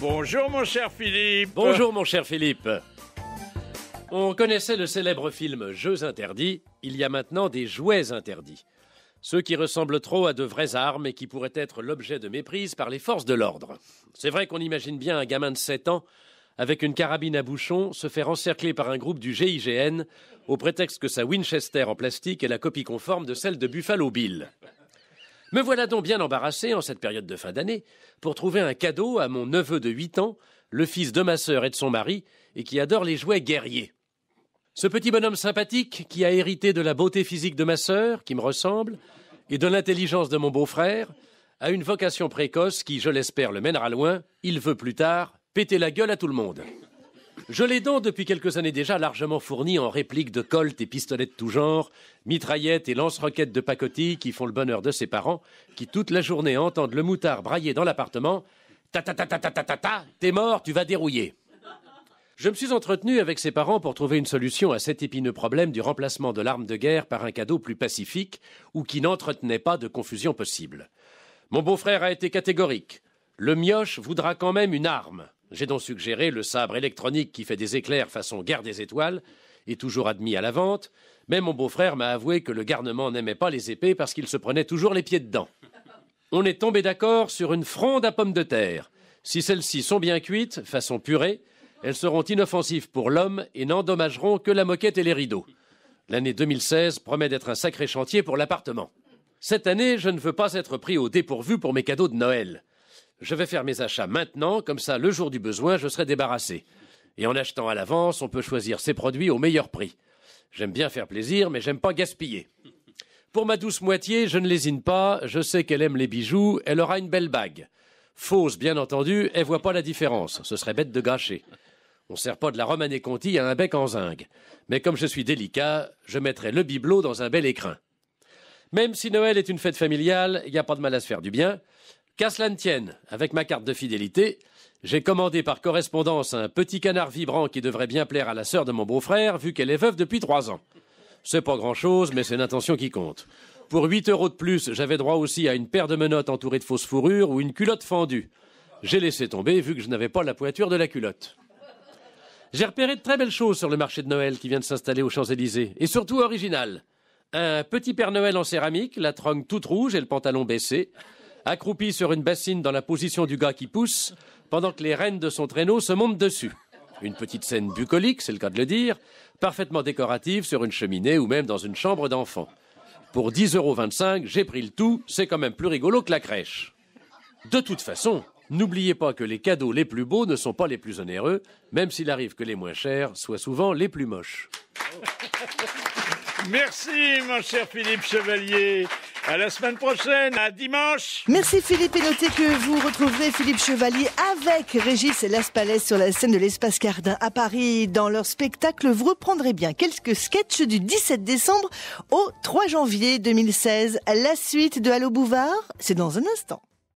Bonjour mon cher Philippe. Bonjour mon cher Philippe. On connaissait le célèbre film Jeux interdits, il y a maintenant des jouets interdits. Ceux qui ressemblent trop à de vraies armes et qui pourraient être l'objet de méprise par les forces de l'ordre. C'est vrai qu'on imagine bien un gamin de 7 ans avec une carabine à bouchon, se faire encercler par un groupe du GIGN au prétexte que sa Winchester en plastique est la copie conforme de celle de Buffalo Bill. Me voilà donc bien embarrassé en cette période de fin d'année pour trouver un cadeau à mon neveu de 8 ans, le fils de ma sœur et de son mari, et qui adore les jouets guerriers. Ce petit bonhomme sympathique qui a hérité de la beauté physique de ma sœur, qui me ressemble, et de l'intelligence de mon beau-frère, a une vocation précoce qui, je l'espère, le mènera loin. Il veut plus tard péter la gueule à tout le monde. Je l'ai donc depuis quelques années déjà largement fourni en répliques de colt et pistolets de tout genre, mitraillettes et lance-roquettes de pacotille qui font le bonheur de ses parents, qui toute la journée entendent le moutard brailler dans l'appartement Ta ta ta ta ta ta ta ta, t'es mort, tu vas dérouiller. Je me suis entretenu avec ses parents pour trouver une solution à cet épineux problème du remplacement de l'arme de guerre par un cadeau plus pacifique ou qui n'entretenait pas de confusion possible. Mon beau-frère a été catégorique. Le mioche voudra quand même une arme. J'ai donc suggéré le sabre électronique qui fait des éclairs façon guerre des étoiles, et toujours admis à la vente, mais mon beau-frère m'a avoué que le garnement n'aimait pas les épées parce qu'il se prenait toujours les pieds dedans. On est tombé d'accord sur une fronde à pommes de terre. Si celles-ci sont bien cuites, façon purée, elles seront inoffensives pour l'homme et n'endommageront que la moquette et les rideaux. L'année 2016 promet d'être un sacré chantier pour l'appartement. Cette année, je ne veux pas être pris au dépourvu pour mes cadeaux de Noël je vais faire mes achats maintenant, comme ça le jour du besoin, je serai débarrassé. Et en achetant à l'avance, on peut choisir ses produits au meilleur prix. J'aime bien faire plaisir, mais j'aime pas gaspiller. Pour ma douce moitié, je ne lésine pas, je sais qu'elle aime les bijoux, elle aura une belle bague. Fausse, bien entendu, elle voit pas la différence, ce serait bête de gâcher. On sert pas de la Romanée Conti à un bec en zinc. Mais comme je suis délicat, je mettrai le bibelot dans un bel écrin. Même si Noël est une fête familiale, il n'y a pas de mal à se faire du bien. Qu'à cela ne tienne, avec ma carte de fidélité, j'ai commandé par correspondance un petit canard vibrant qui devrait bien plaire à la sœur de mon beau-frère, vu qu'elle est veuve depuis trois ans. C'est pas grand-chose, mais c'est l'intention qui compte. Pour 8 euros de plus, j'avais droit aussi à une paire de menottes entourées de fausses fourrures ou une culotte fendue. J'ai laissé tomber, vu que je n'avais pas la poiture de la culotte. J'ai repéré de très belles choses sur le marché de Noël qui vient de s'installer aux Champs-Élysées, et surtout original. Un petit Père Noël en céramique, la trongue toute rouge et le pantalon baissé, accroupi sur une bassine dans la position du gars qui pousse, pendant que les rênes de son traîneau se montent dessus. Une petite scène bucolique, c'est le cas de le dire, parfaitement décorative sur une cheminée ou même dans une chambre d'enfant. Pour 10,25 euros, j'ai pris le tout, c'est quand même plus rigolo que la crèche. De toute façon, n'oubliez pas que les cadeaux les plus beaux ne sont pas les plus onéreux, même s'il arrive que les moins chers soient souvent les plus moches. Merci, mon cher Philippe Chevalier. À la semaine prochaine, à dimanche. Merci Philippe et notez que vous retrouverez Philippe Chevalier avec Régis Palais sur la scène de l'Espace Cardin à Paris. Dans leur spectacle, vous reprendrez bien quelques sketchs du 17 décembre au 3 janvier 2016. La suite de Halo Bouvard, c'est dans un instant.